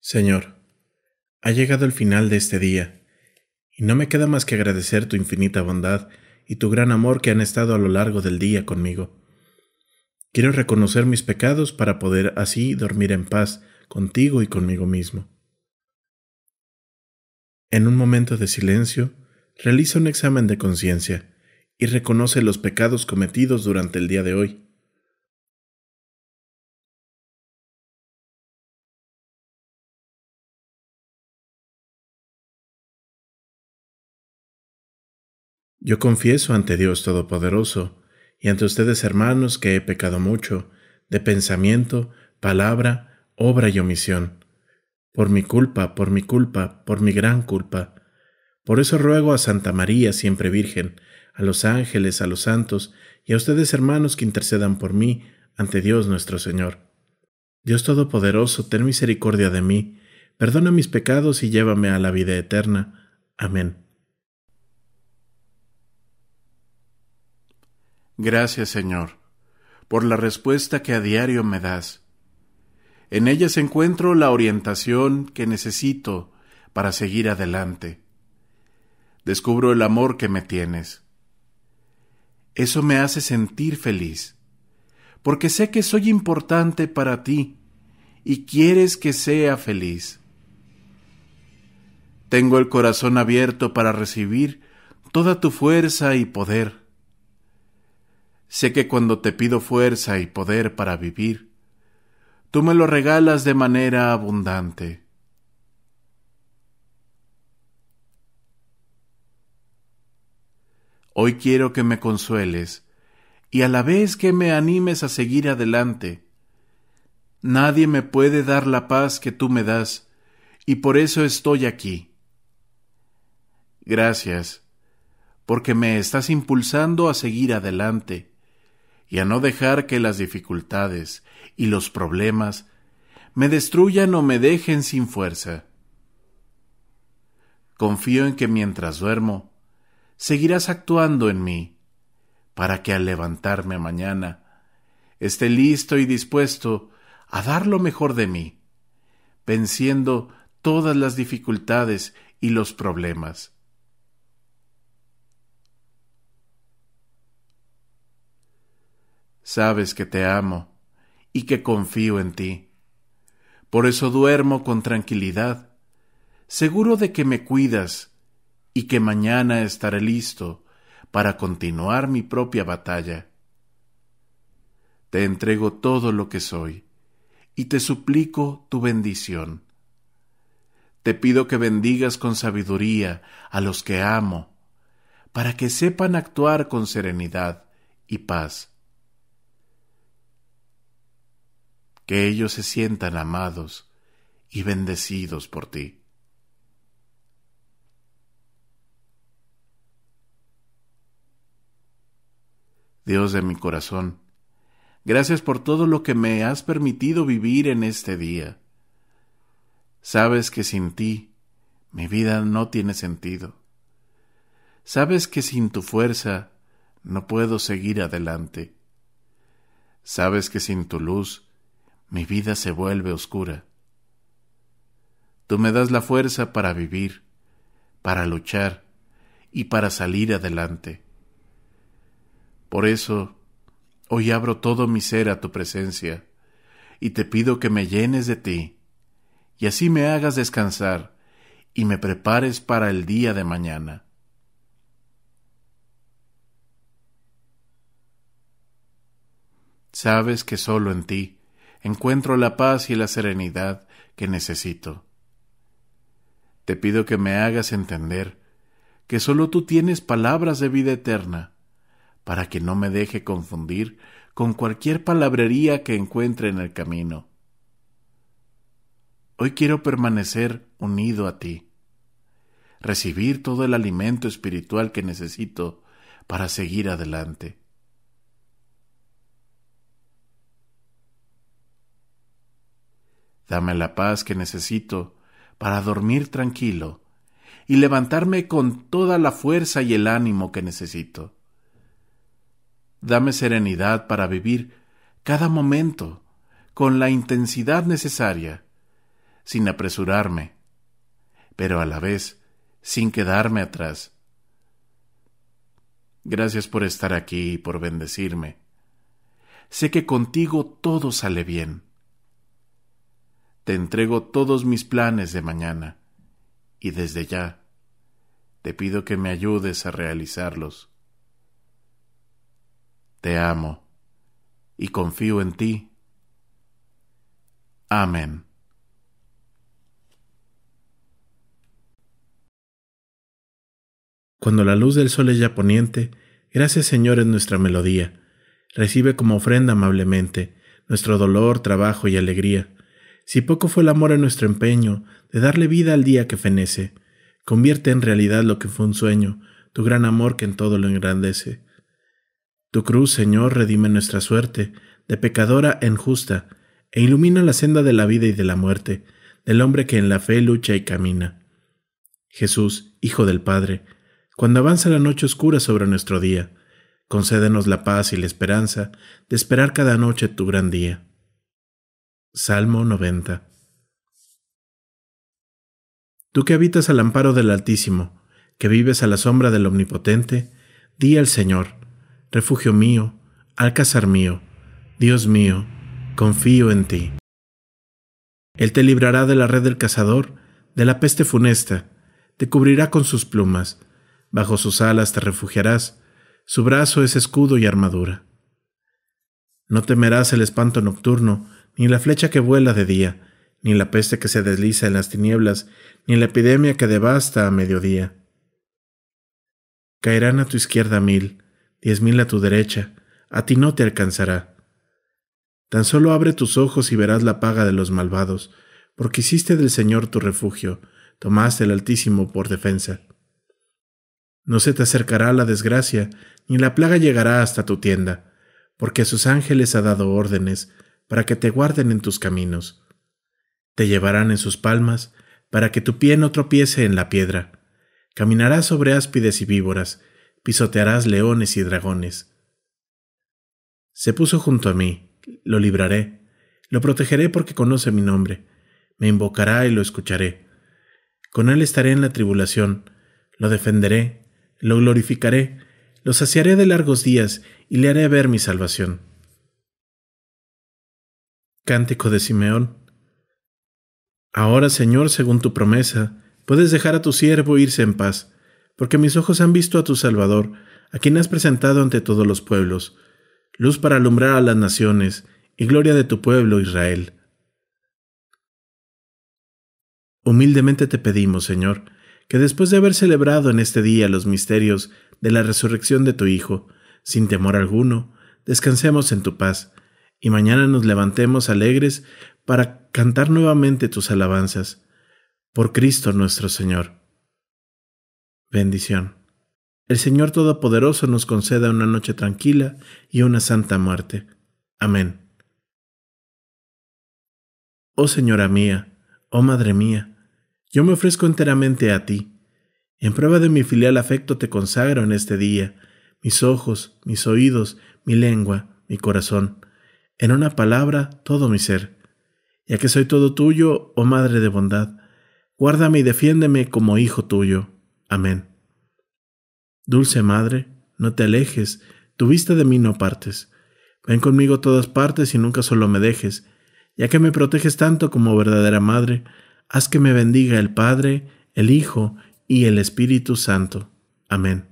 Señor, ha llegado el final de este día, y no me queda más que agradecer tu infinita bondad y tu gran amor que han estado a lo largo del día conmigo. Quiero reconocer mis pecados para poder así dormir en paz contigo y conmigo mismo. En un momento de silencio, realiza un examen de conciencia y reconoce los pecados cometidos durante el día de hoy. Yo confieso ante Dios Todopoderoso y ante ustedes hermanos que he pecado mucho, de pensamiento, palabra, obra y omisión. Por mi culpa, por mi culpa, por mi gran culpa. Por eso ruego a Santa María, siempre Virgen, a los ángeles, a los santos, y a ustedes hermanos que intercedan por mí ante Dios nuestro Señor. Dios Todopoderoso, ten misericordia de mí, perdona mis pecados y llévame a la vida eterna. Amén. Gracias, Señor, por la respuesta que a diario me das en ellas encuentro la orientación que necesito para seguir adelante. Descubro el amor que me tienes. Eso me hace sentir feliz, porque sé que soy importante para ti y quieres que sea feliz. Tengo el corazón abierto para recibir toda tu fuerza y poder. Sé que cuando te pido fuerza y poder para vivir, tú me lo regalas de manera abundante. Hoy quiero que me consueles y a la vez que me animes a seguir adelante. Nadie me puede dar la paz que tú me das, y por eso estoy aquí. Gracias, porque me estás impulsando a seguir adelante y a no dejar que las dificultades y los problemas me destruyan o me dejen sin fuerza. Confío en que mientras duermo, seguirás actuando en mí, para que al levantarme mañana esté listo y dispuesto a dar lo mejor de mí, venciendo todas las dificultades y los problemas Sabes que te amo y que confío en ti. Por eso duermo con tranquilidad, seguro de que me cuidas y que mañana estaré listo para continuar mi propia batalla. Te entrego todo lo que soy y te suplico tu bendición. Te pido que bendigas con sabiduría a los que amo, para que sepan actuar con serenidad y paz que ellos se sientan amados y bendecidos por ti. Dios de mi corazón, gracias por todo lo que me has permitido vivir en este día. Sabes que sin ti mi vida no tiene sentido. Sabes que sin tu fuerza no puedo seguir adelante. Sabes que sin tu luz mi vida se vuelve oscura. Tú me das la fuerza para vivir, para luchar y para salir adelante. Por eso, hoy abro todo mi ser a tu presencia y te pido que me llenes de ti, y así me hagas descansar y me prepares para el día de mañana. Sabes que solo en ti encuentro la paz y la serenidad que necesito. Te pido que me hagas entender que sólo tú tienes palabras de vida eterna, para que no me deje confundir con cualquier palabrería que encuentre en el camino. Hoy quiero permanecer unido a ti, recibir todo el alimento espiritual que necesito para seguir adelante. Dame la paz que necesito para dormir tranquilo y levantarme con toda la fuerza y el ánimo que necesito. Dame serenidad para vivir cada momento con la intensidad necesaria, sin apresurarme, pero a la vez sin quedarme atrás. Gracias por estar aquí y por bendecirme. Sé que contigo todo sale bien te entrego todos mis planes de mañana, y desde ya te pido que me ayudes a realizarlos. Te amo y confío en ti. Amén. Cuando la luz del sol es ya poniente, gracias Señor es nuestra melodía. Recibe como ofrenda amablemente nuestro dolor, trabajo y alegría si poco fue el amor a nuestro empeño de darle vida al día que fenece, convierte en realidad lo que fue un sueño, tu gran amor que en todo lo engrandece. Tu cruz, Señor, redime nuestra suerte, de pecadora en justa, e ilumina la senda de la vida y de la muerte, del hombre que en la fe lucha y camina. Jesús, Hijo del Padre, cuando avanza la noche oscura sobre nuestro día, concédenos la paz y la esperanza de esperar cada noche tu gran día. Salmo 90. Tú que habitas al amparo del Altísimo, que vives a la sombra del Omnipotente, di al Señor, refugio mío, alcázar mío, Dios mío, confío en ti. Él te librará de la red del cazador, de la peste funesta, te cubrirá con sus plumas, bajo sus alas te refugiarás, su brazo es escudo y armadura. No temerás el espanto nocturno, ni la flecha que vuela de día, ni la peste que se desliza en las tinieblas, ni la epidemia que devasta a mediodía. Caerán a tu izquierda mil, diez mil a tu derecha, a ti no te alcanzará. Tan solo abre tus ojos y verás la paga de los malvados, porque hiciste del Señor tu refugio, tomaste el Altísimo por defensa. No se te acercará la desgracia, ni la plaga llegará hasta tu tienda, porque a sus ángeles ha dado órdenes para que te guarden en tus caminos. Te llevarán en sus palmas, para que tu pie no tropiece en la piedra. Caminarás sobre áspides y víboras, pisotearás leones y dragones. Se puso junto a mí, lo libraré, lo protegeré porque conoce mi nombre, me invocará y lo escucharé. Con él estaré en la tribulación, lo defenderé, lo glorificaré, lo saciaré de largos días y le haré ver mi salvación. Cántico de Simeón. Ahora, Señor, según tu promesa, puedes dejar a tu siervo irse en paz, porque mis ojos han visto a tu Salvador, a quien has presentado ante todos los pueblos, luz para alumbrar a las naciones y gloria de tu pueblo Israel. Humildemente te pedimos, Señor, que después de haber celebrado en este día los misterios de la resurrección de tu Hijo, sin temor alguno, descansemos en tu paz, y mañana nos levantemos alegres para cantar nuevamente tus alabanzas. Por Cristo nuestro Señor. Bendición. El Señor Todopoderoso nos conceda una noche tranquila y una santa muerte. Amén. Oh Señora mía, oh Madre mía, yo me ofrezco enteramente a ti. En prueba de mi filial afecto te consagro en este día mis ojos, mis oídos, mi lengua, mi corazón en una palabra, todo mi ser. Ya que soy todo tuyo, oh Madre de bondad, guárdame y defiéndeme como hijo tuyo. Amén. Dulce Madre, no te alejes, tu vista de mí no partes. Ven conmigo a todas partes y nunca solo me dejes, ya que me proteges tanto como verdadera Madre, haz que me bendiga el Padre, el Hijo y el Espíritu Santo. Amén.